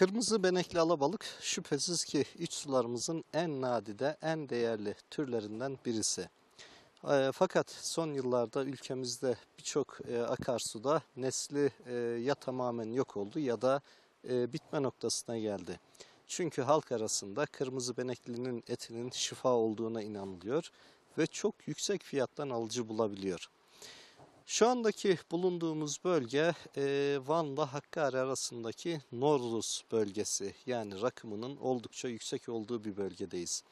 Kırmızı benekli alabalık şüphesiz ki iç sularımızın en nadide, en değerli türlerinden birisi. E, fakat son yıllarda ülkemizde birçok e, akarsuda nesli e, ya tamamen yok oldu ya da e, bitme noktasına geldi. Çünkü halk arasında kırmızı beneklinin etinin şifa olduğuna inanılıyor ve çok yüksek fiyattan alıcı bulabiliyor. Şu andaki bulunduğumuz bölge e, Van'la Hakkari arasındaki Norruz bölgesi yani rakımının oldukça yüksek olduğu bir bölgedeyiz.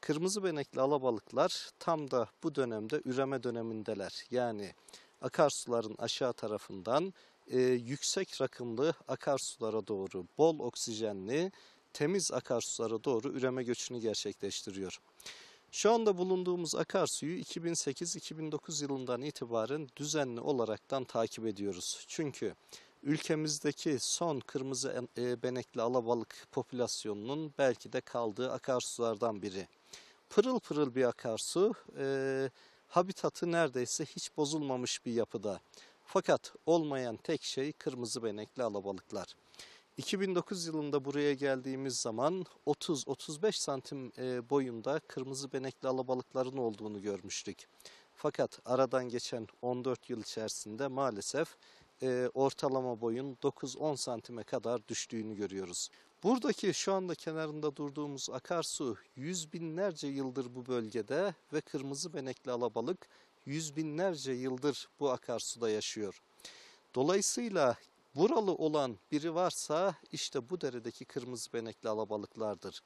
Kırmızı benekli alabalıklar tam da bu dönemde üreme dönemindeler. Yani akarsuların aşağı tarafından e, yüksek rakımlı akarsulara doğru bol oksijenli temiz akarsulara doğru üreme göçünü gerçekleştiriyor. Şu anda bulunduğumuz akarsuyu 2008-2009 yılından itibaren düzenli olaraktan takip ediyoruz. Çünkü ülkemizdeki son kırmızı e, benekli alabalık popülasyonunun belki de kaldığı akarsulardan biri. Pırıl pırıl bir akarsu, e, habitatı neredeyse hiç bozulmamış bir yapıda. Fakat olmayan tek şey kırmızı benekli alabalıklar. 2009 yılında buraya geldiğimiz zaman 30-35 santim e, boyunda kırmızı benekli alabalıkların olduğunu görmüştük. Fakat aradan geçen 14 yıl içerisinde maalesef e, ortalama boyun 9-10 santime kadar düştüğünü görüyoruz. Buradaki şu anda kenarında durduğumuz akarsu yüz binlerce yıldır bu bölgede ve kırmızı benekli alabalık yüz binlerce yıldır bu akarsuda yaşıyor. Dolayısıyla Buralı olan biri varsa işte bu deredeki kırmızı benekli alabalıklardır.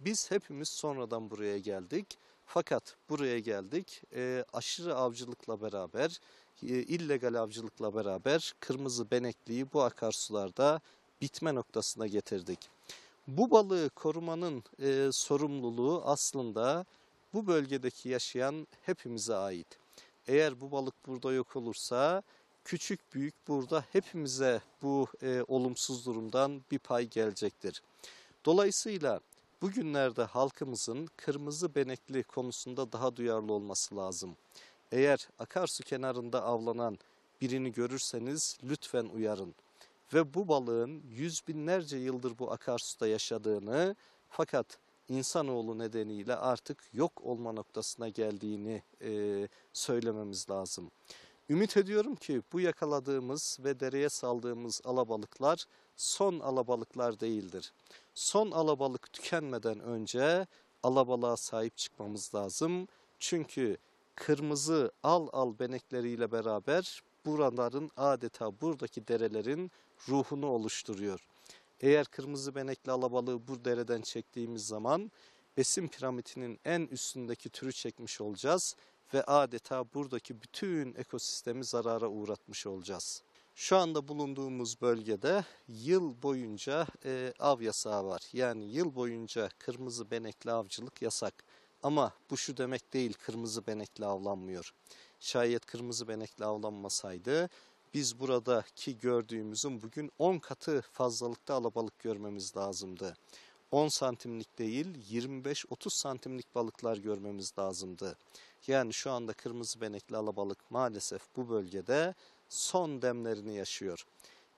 Biz hepimiz sonradan buraya geldik. Fakat buraya geldik e, aşırı avcılıkla beraber, e, illegal avcılıkla beraber kırmızı benekliyi bu akarsularda bitme noktasına getirdik. Bu balığı korumanın e, sorumluluğu aslında bu bölgedeki yaşayan hepimize ait. Eğer bu balık burada yok olursa küçük büyük burada hepimize bu e, olumsuz durumdan bir pay gelecektir. Dolayısıyla bugünlerde halkımızın kırmızı benekli konusunda daha duyarlı olması lazım. Eğer akarsu kenarında avlanan birini görürseniz lütfen uyarın. Ve bu balığın yüz binlerce yıldır bu akarsuda yaşadığını fakat insanoğlu nedeniyle artık yok olma noktasına geldiğini e, söylememiz lazım. Ümit ediyorum ki bu yakaladığımız ve dereye saldığımız alabalıklar son alabalıklar değildir. Son alabalık tükenmeden önce alabalığa sahip çıkmamız lazım. Çünkü kırmızı al al benekleriyle beraber buraların adeta buradaki derelerin ruhunu oluşturuyor. Eğer kırmızı benekli alabalığı bu dereden çektiğimiz zaman besin piramidinin en üstündeki türü çekmiş olacağız ve adeta buradaki bütün ekosistemi zarara uğratmış olacağız. Şu anda bulunduğumuz bölgede yıl boyunca e, av yasağı var. Yani yıl boyunca kırmızı benekli avcılık yasak. Ama bu şu demek değil kırmızı benekli avlanmıyor. Şayet kırmızı benekli avlanmasaydı biz buradaki gördüğümüzün bugün 10 katı fazlalıkta alabalık görmemiz lazımdı. 10 santimlik değil 25-30 santimlik balıklar görmemiz lazımdı. Yani şu anda kırmızı benekli alabalık maalesef bu bölgede son demlerini yaşıyor.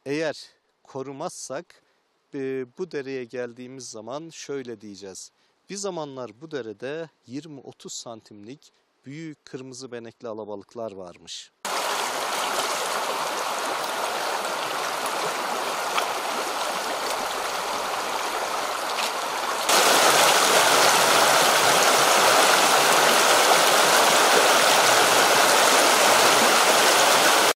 Eğer korumazsak e, bu dereye geldiğimiz zaman şöyle diyeceğiz. Bir zamanlar bu derede 20-30 santimlik büyük kırmızı benekli alabalıklar varmış.